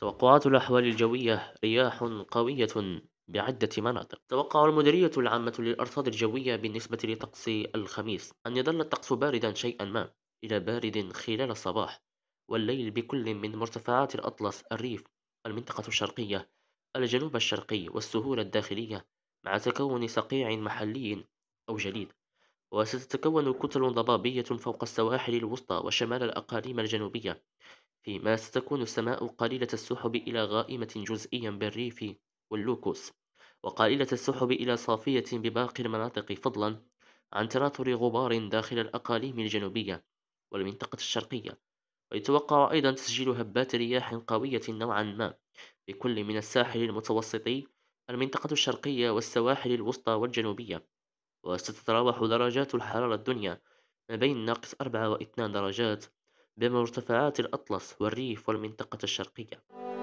توقعات الأحوال الجوية رياح قوية بعدة مناطق توقع المديرية العامة للأرصاد الجوية بالنسبة لطقس الخميس أن يظل الطقس باردا شيئا ما إلى بارد خلال الصباح والليل بكل من مرتفعات الأطلس الريف المنطقة الشرقية الجنوب الشرقي والسهول الداخلية مع تكون صقيع محلي أو جليد وستتكون كتل ضبابية فوق السواحل الوسطى وشمال الأقاليم الجنوبية فيما ستكون السماء قليلة السحب إلى غائمة جزئيا بالريف واللوكوس وقليلة السحب إلى صافية بباقي المناطق فضلا عن تناثر غبار داخل الأقاليم الجنوبية والمنطقة الشرقية ويتوقع أيضا تسجيل هبات رياح قوية نوعا ما بكل من الساحل المتوسطي المنطقة الشرقية والسواحل الوسطى والجنوبية وستتراوح درجات الحرارة الدنيا ما بين ناقص أربعة وإثنان درجات بين مرتفعات الأطلس والريف والمنطقة الشرقية